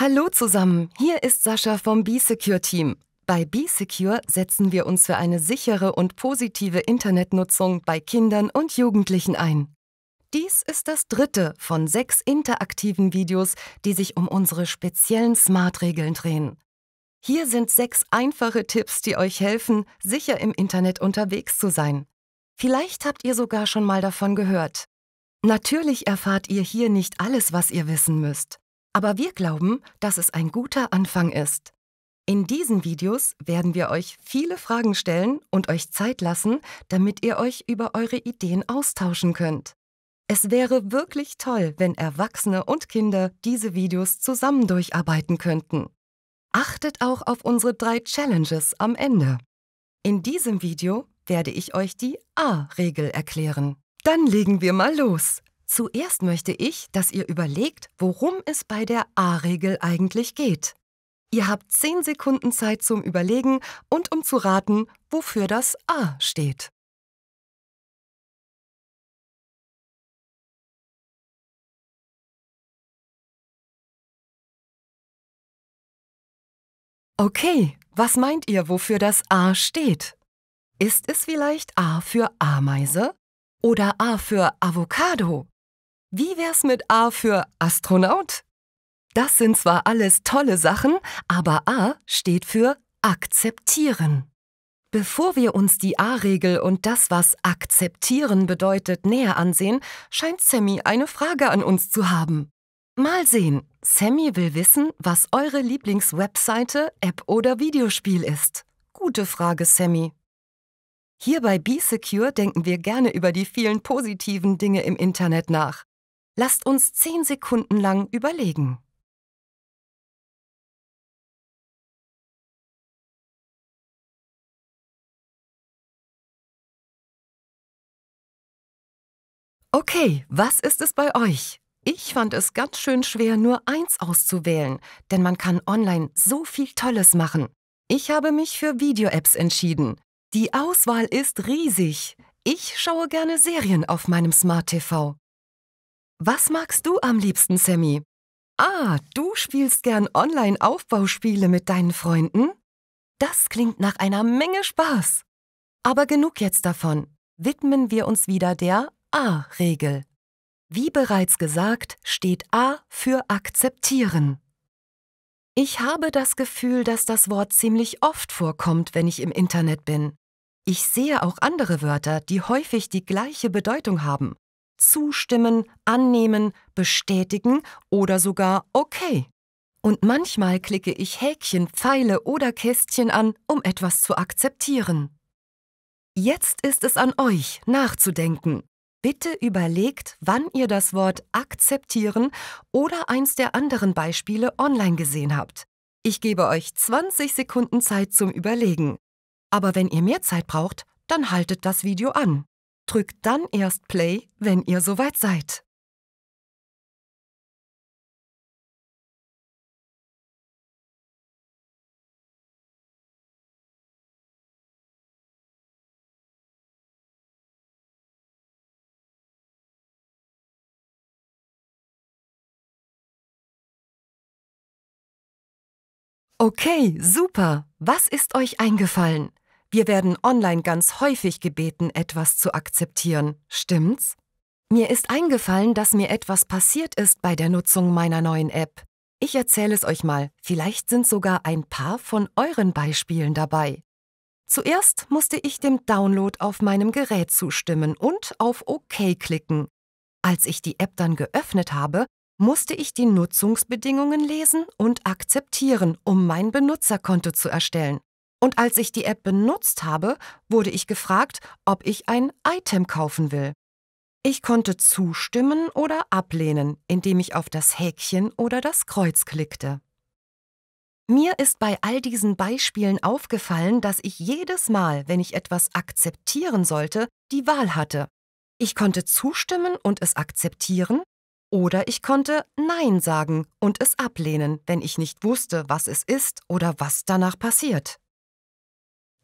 Hallo zusammen, hier ist Sascha vom B-Secure Team. Bei B-Secure setzen wir uns für eine sichere und positive Internetnutzung bei Kindern und Jugendlichen ein. Dies ist das dritte von sechs interaktiven Videos, die sich um unsere speziellen Smart-Regeln drehen. Hier sind sechs einfache Tipps, die euch helfen, sicher im Internet unterwegs zu sein. Vielleicht habt ihr sogar schon mal davon gehört. Natürlich erfahrt ihr hier nicht alles, was ihr wissen müsst aber wir glauben, dass es ein guter Anfang ist. In diesen Videos werden wir euch viele Fragen stellen und euch Zeit lassen, damit ihr euch über eure Ideen austauschen könnt. Es wäre wirklich toll, wenn Erwachsene und Kinder diese Videos zusammen durcharbeiten könnten. Achtet auch auf unsere drei Challenges am Ende. In diesem Video werde ich euch die A-Regel erklären. Dann legen wir mal los. Zuerst möchte ich, dass ihr überlegt, worum es bei der A-Regel eigentlich geht. Ihr habt 10 Sekunden Zeit zum Überlegen und um zu raten, wofür das A steht. Okay, was meint ihr, wofür das A steht? Ist es vielleicht A für Ameise oder A für Avocado? Wie wär's mit A für Astronaut? Das sind zwar alles tolle Sachen, aber A steht für akzeptieren. Bevor wir uns die A-Regel und das, was akzeptieren bedeutet, näher ansehen, scheint Sammy eine Frage an uns zu haben. Mal sehen, Sammy will wissen, was eure Lieblingswebseite, App oder Videospiel ist. Gute Frage, Sammy. Hier bei BeSecure denken wir gerne über die vielen positiven Dinge im Internet nach. Lasst uns zehn Sekunden lang überlegen. Okay, was ist es bei euch? Ich fand es ganz schön schwer, nur eins auszuwählen, denn man kann online so viel Tolles machen. Ich habe mich für Video-Apps entschieden. Die Auswahl ist riesig. Ich schaue gerne Serien auf meinem Smart TV. Was magst du am liebsten, Sammy? Ah, du spielst gern Online-Aufbauspiele mit deinen Freunden? Das klingt nach einer Menge Spaß. Aber genug jetzt davon. Widmen wir uns wieder der A-Regel. Wie bereits gesagt, steht A für akzeptieren. Ich habe das Gefühl, dass das Wort ziemlich oft vorkommt, wenn ich im Internet bin. Ich sehe auch andere Wörter, die häufig die gleiche Bedeutung haben, zustimmen, annehmen, bestätigen oder sogar okay. Und manchmal klicke ich Häkchen, Pfeile oder Kästchen an, um etwas zu akzeptieren. Jetzt ist es an euch, nachzudenken. Bitte überlegt, wann ihr das Wort akzeptieren oder eins der anderen Beispiele online gesehen habt. Ich gebe euch 20 Sekunden Zeit zum Überlegen. Aber wenn ihr mehr Zeit braucht, dann haltet das Video an. Drückt dann erst Play, wenn ihr soweit seid. Okay, super. Was ist euch eingefallen? Wir werden online ganz häufig gebeten, etwas zu akzeptieren, stimmt's? Mir ist eingefallen, dass mir etwas passiert ist bei der Nutzung meiner neuen App. Ich erzähle es euch mal, vielleicht sind sogar ein paar von euren Beispielen dabei. Zuerst musste ich dem Download auf meinem Gerät zustimmen und auf OK klicken. Als ich die App dann geöffnet habe, musste ich die Nutzungsbedingungen lesen und akzeptieren, um mein Benutzerkonto zu erstellen. Und als ich die App benutzt habe, wurde ich gefragt, ob ich ein Item kaufen will. Ich konnte zustimmen oder ablehnen, indem ich auf das Häkchen oder das Kreuz klickte. Mir ist bei all diesen Beispielen aufgefallen, dass ich jedes Mal, wenn ich etwas akzeptieren sollte, die Wahl hatte. Ich konnte zustimmen und es akzeptieren, oder ich konnte Nein sagen und es ablehnen, wenn ich nicht wusste, was es ist oder was danach passiert.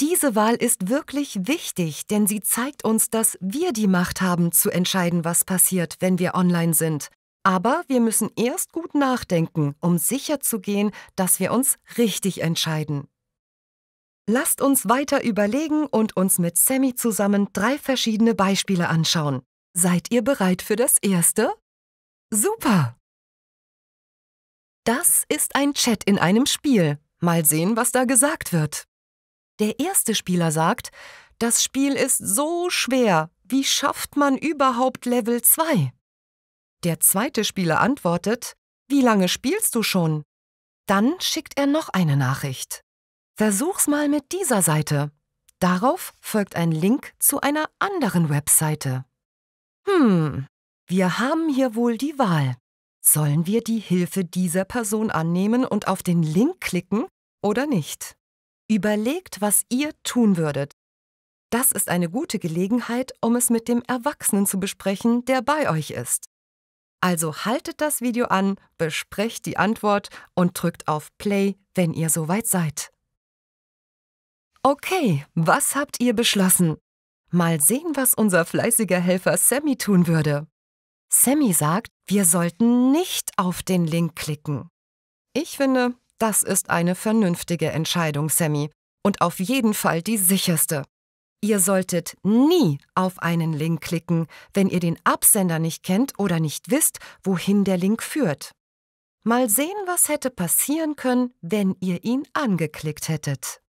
Diese Wahl ist wirklich wichtig, denn sie zeigt uns, dass wir die Macht haben, zu entscheiden, was passiert, wenn wir online sind. Aber wir müssen erst gut nachdenken, um sicherzugehen, dass wir uns richtig entscheiden. Lasst uns weiter überlegen und uns mit Sammy zusammen drei verschiedene Beispiele anschauen. Seid ihr bereit für das erste? Super! Das ist ein Chat in einem Spiel. Mal sehen, was da gesagt wird. Der erste Spieler sagt, das Spiel ist so schwer, wie schafft man überhaupt Level 2? Der zweite Spieler antwortet, wie lange spielst du schon? Dann schickt er noch eine Nachricht. Versuch's mal mit dieser Seite. Darauf folgt ein Link zu einer anderen Webseite. Hm, wir haben hier wohl die Wahl. Sollen wir die Hilfe dieser Person annehmen und auf den Link klicken oder nicht? Überlegt, was ihr tun würdet. Das ist eine gute Gelegenheit, um es mit dem Erwachsenen zu besprechen, der bei euch ist. Also haltet das Video an, besprecht die Antwort und drückt auf Play, wenn ihr soweit seid. Okay, was habt ihr beschlossen? Mal sehen, was unser fleißiger Helfer Sammy tun würde. Sammy sagt, wir sollten nicht auf den Link klicken. Ich finde, das ist eine vernünftige Entscheidung, Sammy. Und auf jeden Fall die sicherste. Ihr solltet nie auf einen Link klicken, wenn ihr den Absender nicht kennt oder nicht wisst, wohin der Link führt. Mal sehen, was hätte passieren können, wenn ihr ihn angeklickt hättet.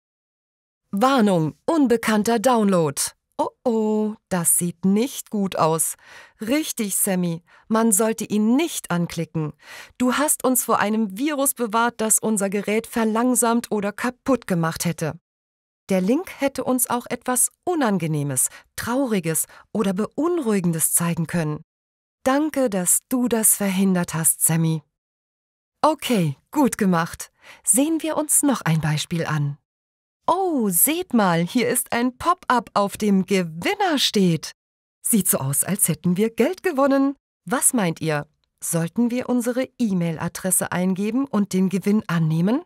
Warnung, unbekannter Download. Oh oh. Das sieht nicht gut aus. Richtig, Sammy. Man sollte ihn nicht anklicken. Du hast uns vor einem Virus bewahrt, das unser Gerät verlangsamt oder kaputt gemacht hätte. Der Link hätte uns auch etwas Unangenehmes, Trauriges oder Beunruhigendes zeigen können. Danke, dass du das verhindert hast, Sammy. Okay, gut gemacht. Sehen wir uns noch ein Beispiel an. Oh, seht mal, hier ist ein Pop-up, auf dem Gewinner steht. Sieht so aus, als hätten wir Geld gewonnen. Was meint ihr? Sollten wir unsere E-Mail-Adresse eingeben und den Gewinn annehmen?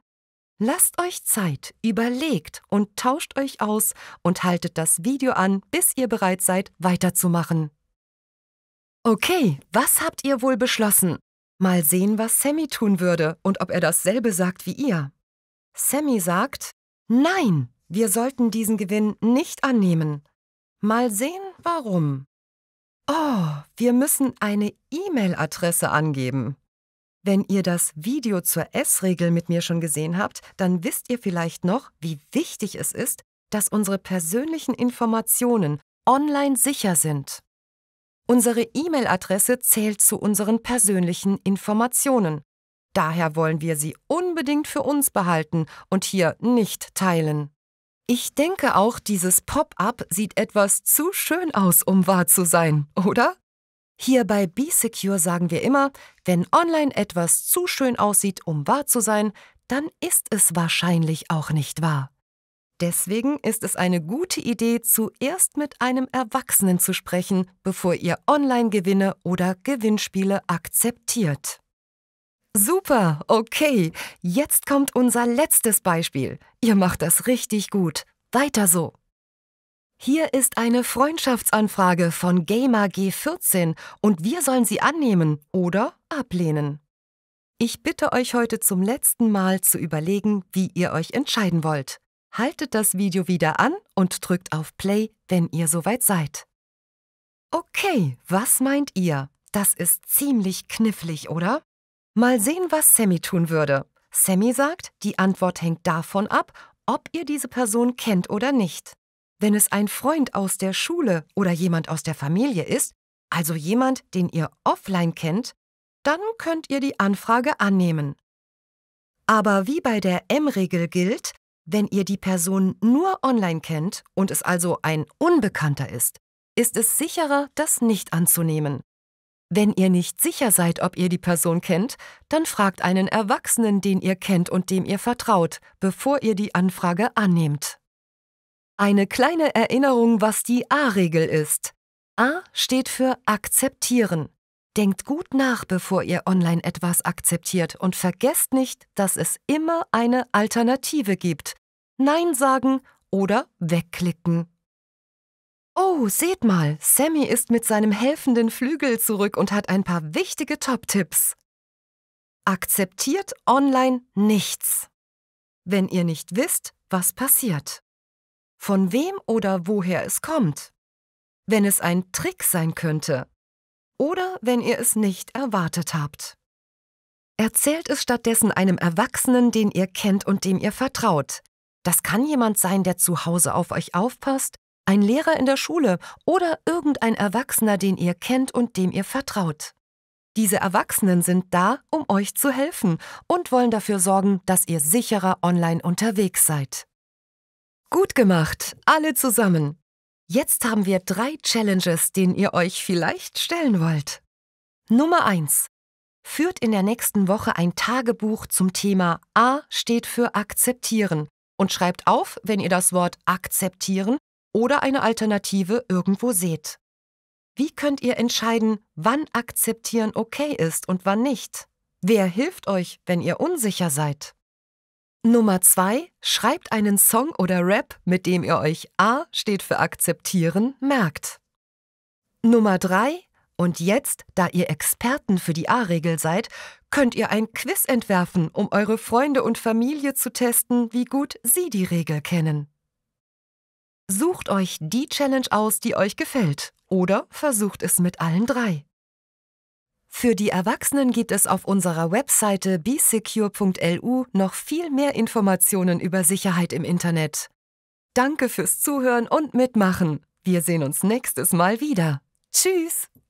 Lasst euch Zeit, überlegt und tauscht euch aus und haltet das Video an, bis ihr bereit seid, weiterzumachen. Okay, was habt ihr wohl beschlossen? Mal sehen, was Sammy tun würde und ob er dasselbe sagt wie ihr. Sammy sagt, Nein, wir sollten diesen Gewinn nicht annehmen. Mal sehen, warum. Oh, wir müssen eine E-Mail-Adresse angeben. Wenn ihr das Video zur S-Regel mit mir schon gesehen habt, dann wisst ihr vielleicht noch, wie wichtig es ist, dass unsere persönlichen Informationen online sicher sind. Unsere E-Mail-Adresse zählt zu unseren persönlichen Informationen. Daher wollen wir sie unbedingt für uns behalten und hier nicht teilen. Ich denke auch, dieses Pop-up sieht etwas zu schön aus, um wahr zu sein, oder? Hier bei Be Secure sagen wir immer, wenn online etwas zu schön aussieht, um wahr zu sein, dann ist es wahrscheinlich auch nicht wahr. Deswegen ist es eine gute Idee, zuerst mit einem Erwachsenen zu sprechen, bevor ihr Online-Gewinne oder Gewinnspiele akzeptiert. Super, okay. Jetzt kommt unser letztes Beispiel. Ihr macht das richtig gut. Weiter so. Hier ist eine Freundschaftsanfrage von Gamer G14 und wir sollen sie annehmen oder ablehnen. Ich bitte euch heute zum letzten Mal zu überlegen, wie ihr euch entscheiden wollt. Haltet das Video wieder an und drückt auf Play, wenn ihr soweit seid. Okay, was meint ihr? Das ist ziemlich knifflig, oder? Mal sehen, was Sammy tun würde. Sammy sagt, die Antwort hängt davon ab, ob ihr diese Person kennt oder nicht. Wenn es ein Freund aus der Schule oder jemand aus der Familie ist, also jemand, den ihr offline kennt, dann könnt ihr die Anfrage annehmen. Aber wie bei der M-Regel gilt, wenn ihr die Person nur online kennt und es also ein Unbekannter ist, ist es sicherer, das nicht anzunehmen. Wenn ihr nicht sicher seid, ob ihr die Person kennt, dann fragt einen Erwachsenen, den ihr kennt und dem ihr vertraut, bevor ihr die Anfrage annehmt. Eine kleine Erinnerung, was die A-Regel ist. A steht für akzeptieren. Denkt gut nach, bevor ihr online etwas akzeptiert und vergesst nicht, dass es immer eine Alternative gibt. Nein sagen oder wegklicken. Oh, seht mal, Sammy ist mit seinem helfenden Flügel zurück und hat ein paar wichtige Top-Tipps. Akzeptiert online nichts, wenn ihr nicht wisst, was passiert, von wem oder woher es kommt, wenn es ein Trick sein könnte oder wenn ihr es nicht erwartet habt. Erzählt es stattdessen einem Erwachsenen, den ihr kennt und dem ihr vertraut. Das kann jemand sein, der zu Hause auf euch aufpasst ein Lehrer in der Schule oder irgendein Erwachsener, den ihr kennt und dem ihr vertraut. Diese Erwachsenen sind da, um euch zu helfen und wollen dafür sorgen, dass ihr sicherer online unterwegs seid. Gut gemacht, alle zusammen. Jetzt haben wir drei Challenges, denen ihr euch vielleicht stellen wollt. Nummer 1. Führt in der nächsten Woche ein Tagebuch zum Thema A steht für akzeptieren und schreibt auf, wenn ihr das Wort akzeptieren oder eine Alternative irgendwo seht. Wie könnt ihr entscheiden, wann akzeptieren okay ist und wann nicht? Wer hilft euch, wenn ihr unsicher seid? Nummer zwei: Schreibt einen Song oder Rap, mit dem ihr euch A steht für akzeptieren, merkt. Nummer drei: Und jetzt, da ihr Experten für die A-Regel seid, könnt ihr ein Quiz entwerfen, um eure Freunde und Familie zu testen, wie gut sie die Regel kennen. Sucht euch die Challenge aus, die euch gefällt, oder versucht es mit allen drei. Für die Erwachsenen gibt es auf unserer Webseite besecure.lu noch viel mehr Informationen über Sicherheit im Internet. Danke fürs Zuhören und Mitmachen. Wir sehen uns nächstes Mal wieder. Tschüss!